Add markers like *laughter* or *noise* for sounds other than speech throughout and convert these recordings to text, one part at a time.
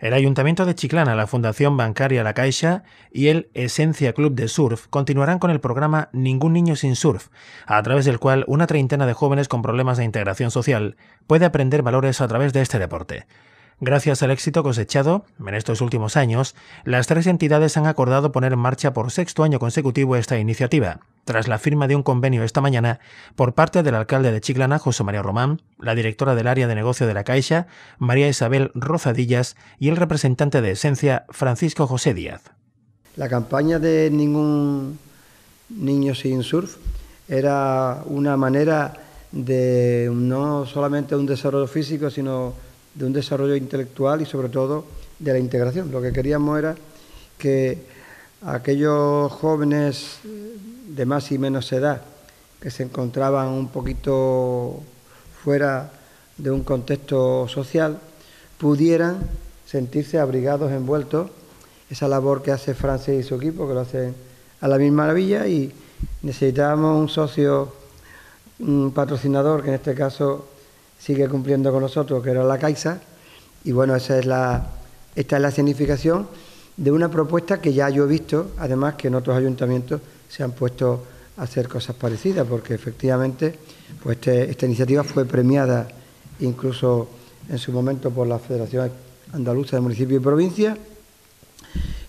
El Ayuntamiento de Chiclana, la Fundación Bancaria La Caixa y el Esencia Club de Surf continuarán con el programa Ningún Niño sin Surf, a través del cual una treintena de jóvenes con problemas de integración social puede aprender valores a través de este deporte. Gracias al éxito cosechado en estos últimos años, las tres entidades han acordado poner en marcha por sexto año consecutivo esta iniciativa, tras la firma de un convenio esta mañana por parte del alcalde de Chiclana, José María Román, la directora del área de negocio de la Caixa, María Isabel Rozadillas, y el representante de Esencia, Francisco José Díaz. La campaña de ningún niño sin surf era una manera de no solamente un desarrollo físico, sino de un desarrollo intelectual y sobre todo de la integración. Lo que queríamos era que aquellos jóvenes de más y menos edad que se encontraban un poquito fuera de un contexto social pudieran sentirse abrigados, envueltos, esa labor que hace Francis y su equipo, que lo hacen a la misma maravilla, y necesitábamos un socio, un patrocinador, que en este caso sigue cumpliendo con nosotros, que era la Caixa. Y bueno, esa es la, esta es la significación de una propuesta que ya yo he visto, además que en otros ayuntamientos se han puesto a hacer cosas parecidas, porque efectivamente pues este, esta iniciativa fue premiada incluso en su momento por la Federación Andaluza de Municipios y Provincias.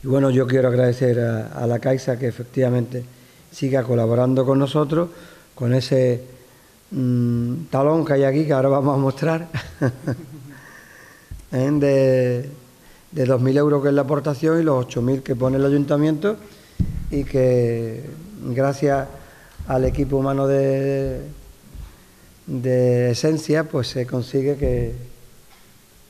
Y bueno, yo quiero agradecer a, a la Caixa que efectivamente siga colaborando con nosotros, con ese Mm, talón que hay aquí, que ahora vamos a mostrar, *laughs* de, de 2.000 euros que es la aportación y los 8.000 que pone el ayuntamiento y que gracias al equipo humano de, de Esencia pues se consigue que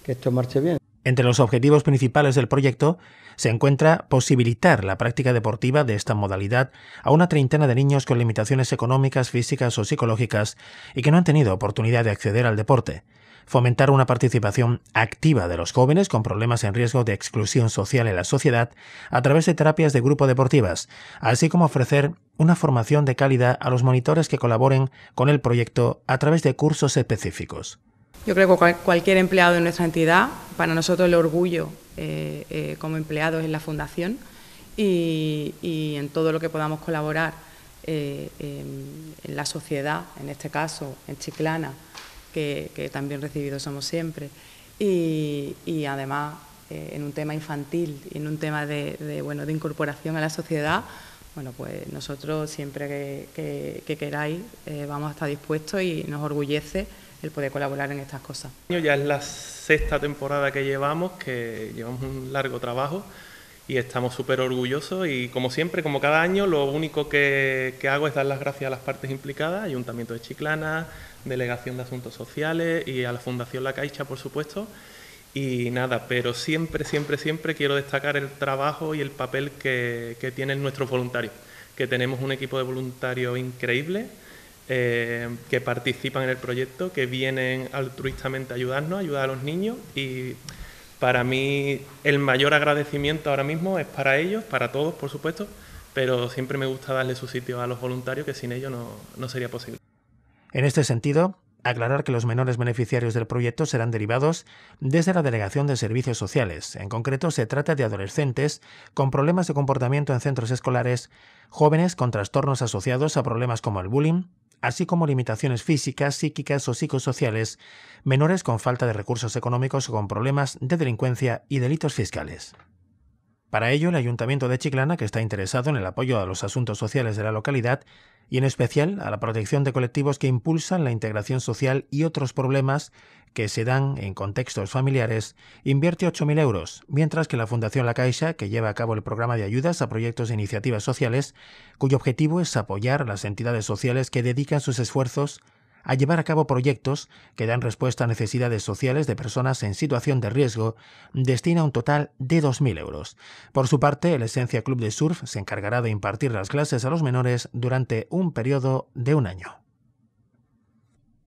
esto marche bien. Entre los objetivos principales del proyecto se encuentra posibilitar la práctica deportiva de esta modalidad a una treintena de niños con limitaciones económicas, físicas o psicológicas y que no han tenido oportunidad de acceder al deporte, fomentar una participación activa de los jóvenes con problemas en riesgo de exclusión social en la sociedad a través de terapias de grupo deportivas, así como ofrecer una formación de calidad a los monitores que colaboren con el proyecto a través de cursos específicos. Yo creo que cualquier empleado de nuestra entidad para nosotros el orgullo eh, eh, como empleados en la Fundación y, en todo lo que podamos colaborar eh, en la sociedad, en este caso en Chiclana, que, también recibidos somos siempre, y, además en un tema infantil y en un tema de, incorporación a la sociedad, bueno, pues nosotros siempre que queráis vamos a estar dispuestos y nos orgullece el poder colaborar en estas cosas. Ya es la sexta temporada que llevamos, que llevamos un largo trabajo y estamos súper orgullosos y como siempre, como cada año, lo único que, que, hago es dar las gracias a las partes implicadas, Ayuntamiento de Chiclana, Delegación de Asuntos Sociales y a la Fundación La Caixa, por supuesto. Y nada, pero siempre, siempre, siempre quiero destacar el trabajo y el papel que, que tienen nuestros voluntarios, que tenemos un equipo de voluntarios increíble eh, que participan en el proyecto, que vienen altruistamente a ayudarnos, a ayudar a los niños y para mí el mayor agradecimiento ahora mismo es para ellos, para todos por supuesto, pero siempre me gusta darle su sitio a los voluntarios que sin ellos no sería posible. En este sentido, aclarar que los menores beneficiarios del proyecto serán derivados desde la Delegación de Servicios Sociales. En concreto, se trata de adolescentes con problemas de comportamiento en centros escolares, jóvenes con trastornos asociados a problemas como el bullying, así como limitaciones físicas, psíquicas o psicosociales, menores con falta de recursos económicos o con problemas de delincuencia y delitos fiscales. Para ello, el Ayuntamiento de Chiclana, que está interesado en el apoyo a los asuntos sociales de la localidad, y en especial a la protección de colectivos que impulsan la integración social y otros problemas que se dan en contextos familiares, invierte 8.000 euros, mientras que la Fundación La Caixa, que lleva a cabo el programa de ayudas a proyectos e iniciativas sociales, cuyo objetivo es apoyar a las entidades sociales que dedican sus esfuerzos a llevar a cabo proyectos que dan respuesta a necesidades sociales de personas en situación de riesgo, destina un total de 2.000 euros. Por su parte, el Esencia Club de Surf se encargará de impartir las clases a los menores durante un periodo de un año.